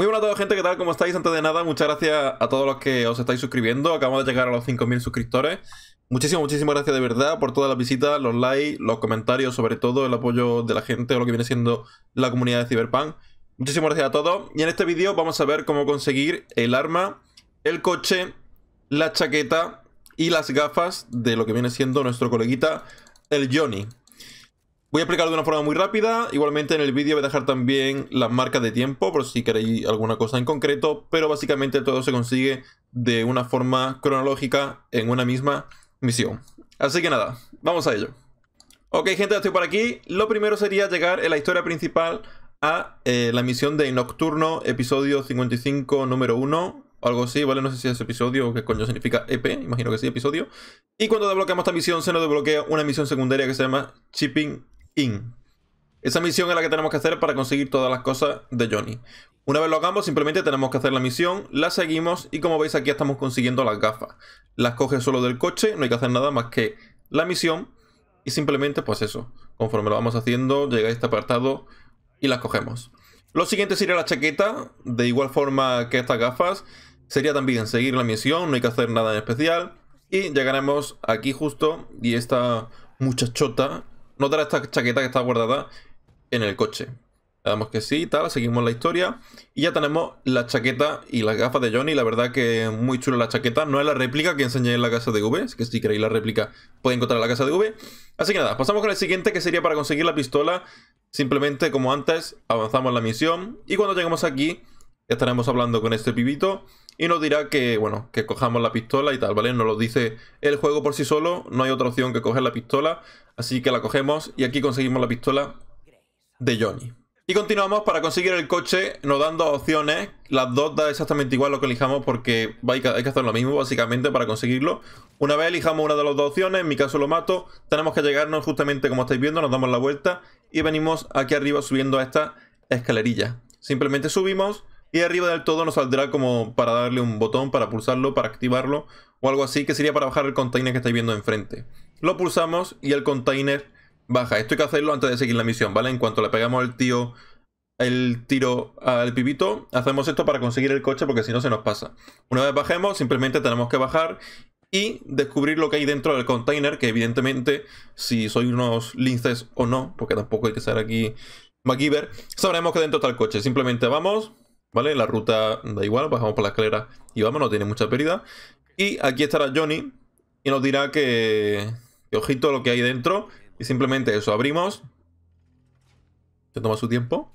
Muy buenas a todos, gente, ¿qué tal? ¿Cómo estáis? Antes de nada, muchas gracias a todos los que os estáis suscribiendo. Acabamos de llegar a los 5.000 suscriptores. Muchísimas, muchísimas gracias de verdad por todas las visitas, los likes, los comentarios, sobre todo el apoyo de la gente o lo que viene siendo la comunidad de Cyberpunk. Muchísimas gracias a todos. Y en este vídeo vamos a ver cómo conseguir el arma, el coche, la chaqueta y las gafas de lo que viene siendo nuestro coleguita, el Johnny. Voy a explicarlo de una forma muy rápida. Igualmente en el vídeo voy a dejar también las marcas de tiempo por si queréis alguna cosa en concreto, pero básicamente todo se consigue de una forma cronológica en una misma misión. Así que nada, vamos a ello. Ok gente, estoy por aquí. Lo primero sería llegar en la historia principal a eh, la misión de Nocturno, episodio 55, número 1, algo así, ¿vale? No sé si es episodio o qué coño significa EP, imagino que sí, episodio. Y cuando desbloqueamos esta misión se nos desbloquea una misión secundaria que se llama Chipping In. Esa misión es la que tenemos que hacer para conseguir todas las cosas de Johnny. Una vez lo hagamos, simplemente tenemos que hacer la misión, la seguimos y como veis aquí estamos consiguiendo las gafas. Las coge solo del coche, no hay que hacer nada más que la misión y simplemente pues eso. Conforme lo vamos haciendo, llega a este apartado y las cogemos. Lo siguiente sería la chaqueta, de igual forma que estas gafas. Sería también seguir la misión, no hay que hacer nada en especial. Y llegaremos aquí justo y esta muchachota notar esta chaqueta que está guardada en el coche. Le damos que sí, tal, seguimos la historia. Y ya tenemos la chaqueta y las gafas de Johnny. La verdad que es muy chula la chaqueta. No es la réplica que enseñé en la casa de V. Que si queréis la réplica, podéis encontrar la casa de V. Así que nada, pasamos con el siguiente que sería para conseguir la pistola. Simplemente, como antes, avanzamos la misión. Y cuando lleguemos aquí, estaremos hablando con este pibito. Y nos dirá que, bueno, que cojamos la pistola y tal, ¿vale? Nos lo dice el juego por sí solo. No hay otra opción que coger la pistola. Así que la cogemos y aquí conseguimos la pistola de Johnny. Y continuamos para conseguir el coche, nos dan dos opciones. Las dos da exactamente igual lo que elijamos porque hay que hacer lo mismo básicamente para conseguirlo. Una vez elijamos una de las dos opciones, en mi caso lo mato, tenemos que llegarnos justamente como estáis viendo, nos damos la vuelta y venimos aquí arriba subiendo a esta escalerilla. Simplemente subimos y arriba del todo nos saldrá como para darle un botón, para pulsarlo, para activarlo o algo así, que sería para bajar el container que estáis viendo enfrente. Lo pulsamos y el container baja. Esto hay que hacerlo antes de seguir la misión, ¿vale? En cuanto le pegamos el tío el tiro al pibito, hacemos esto para conseguir el coche porque si no se nos pasa. Una vez bajemos, simplemente tenemos que bajar y descubrir lo que hay dentro del container, que evidentemente, si soy unos linces o no, porque tampoco hay que ser aquí MacGyver, sabremos que dentro está el coche. Simplemente vamos, ¿Vale? La ruta da igual, bajamos por la escalera y vamos, no tiene mucha pérdida. Y aquí estará Johnny y nos dirá que, ojito lo que hay dentro. Y simplemente eso, abrimos. Se toma su tiempo.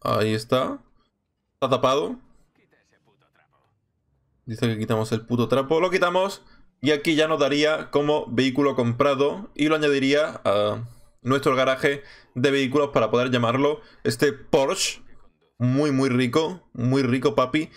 Ahí está. Está tapado. Dice que quitamos el puto trapo. Lo quitamos. Y aquí ya nos daría como vehículo comprado. Y lo añadiría a nuestro garaje de vehículos para poder llamarlo. Este Porsche, muy, muy rico, muy rico, papi.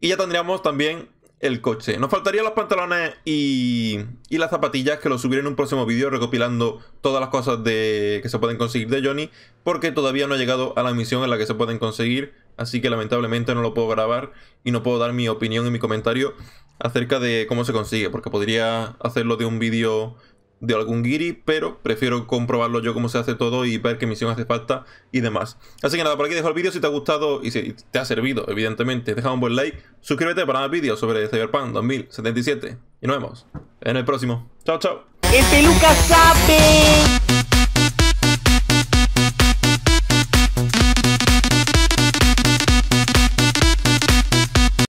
Y ya tendríamos también el coche. Nos faltarían los pantalones y, las zapatillas que lo subiré en un próximo vídeo recopilando todas las cosas de, que se pueden conseguir de Johnny porque todavía no he llegado a la misión en la que se pueden conseguir así que lamentablemente no lo puedo grabar y no puedo dar mi opinión y mi comentario acerca de cómo se consigue porque podría hacerlo de un vídeo de algún guiri, pero prefiero comprobarlo yo cómo se hace todo y ver qué misión hace falta y demás. Así que nada, por aquí dejo el vídeo si te ha gustado y si te ha servido, evidentemente, deja un buen like, suscríbete para más vídeos sobre Cyberpunk 2077 y nos vemos en el próximo. Chao, chao.